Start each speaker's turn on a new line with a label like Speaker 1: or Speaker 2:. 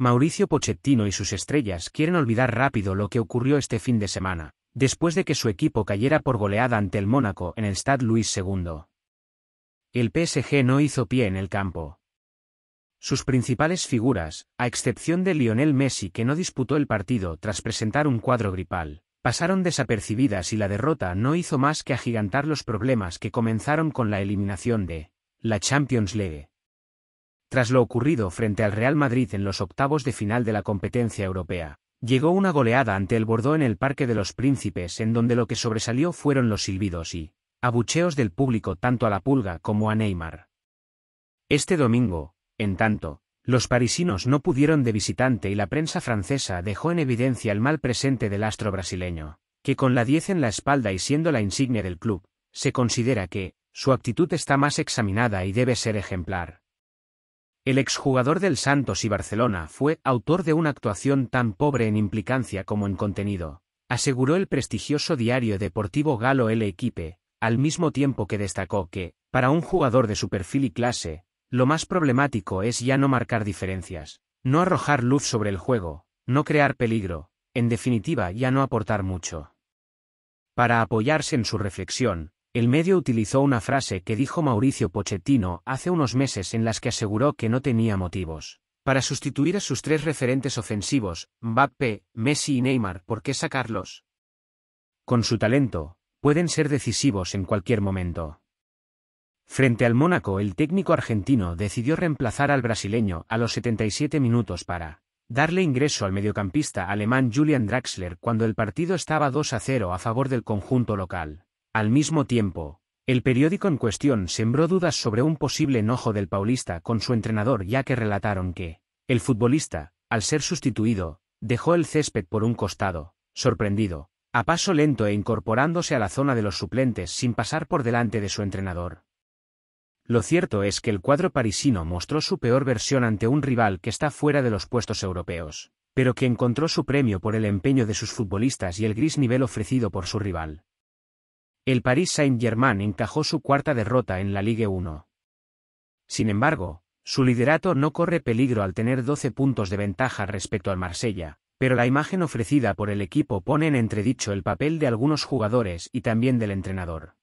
Speaker 1: Mauricio Pochettino y sus estrellas quieren olvidar rápido lo que ocurrió este fin de semana, después de que su equipo cayera por goleada ante el Mónaco en el Stade Louis II. El PSG no hizo pie en el campo. Sus principales figuras, a excepción de Lionel Messi que no disputó el partido tras presentar un cuadro gripal, pasaron desapercibidas y la derrota no hizo más que agigantar los problemas que comenzaron con la eliminación de la Champions League. Tras lo ocurrido frente al Real Madrid en los octavos de final de la competencia europea, llegó una goleada ante el Bordeaux en el Parque de los Príncipes en donde lo que sobresalió fueron los silbidos y abucheos del público tanto a la Pulga como a Neymar. Este domingo, en tanto, los parisinos no pudieron de visitante y la prensa francesa dejó en evidencia el mal presente del astro brasileño, que con la 10 en la espalda y siendo la insignia del club, se considera que, su actitud está más examinada y debe ser ejemplar. El exjugador del Santos y Barcelona fue autor de una actuación tan pobre en implicancia como en contenido, aseguró el prestigioso diario deportivo galo El Equipe, al mismo tiempo que destacó que, para un jugador de su perfil y clase, lo más problemático es ya no marcar diferencias, no arrojar luz sobre el juego, no crear peligro, en definitiva ya no aportar mucho. Para apoyarse en su reflexión, el medio utilizó una frase que dijo Mauricio Pochettino hace unos meses en las que aseguró que no tenía motivos. Para sustituir a sus tres referentes ofensivos, Mbappé, Messi y Neymar, ¿por qué sacarlos? Con su talento, pueden ser decisivos en cualquier momento. Frente al Mónaco, el técnico argentino decidió reemplazar al brasileño a los 77 minutos para darle ingreso al mediocampista alemán Julian Draxler cuando el partido estaba 2 a 0 a favor del conjunto local. Al mismo tiempo, el periódico en cuestión sembró dudas sobre un posible enojo del paulista con su entrenador ya que relataron que, el futbolista, al ser sustituido, dejó el césped por un costado, sorprendido, a paso lento e incorporándose a la zona de los suplentes sin pasar por delante de su entrenador. Lo cierto es que el cuadro parisino mostró su peor versión ante un rival que está fuera de los puestos europeos, pero que encontró su premio por el empeño de sus futbolistas y el gris nivel ofrecido por su rival. El Paris Saint-Germain encajó su cuarta derrota en la Ligue 1. Sin embargo, su liderato no corre peligro al tener 12 puntos de ventaja respecto al Marsella, pero la imagen ofrecida por el equipo pone en entredicho el papel de algunos jugadores y también del entrenador.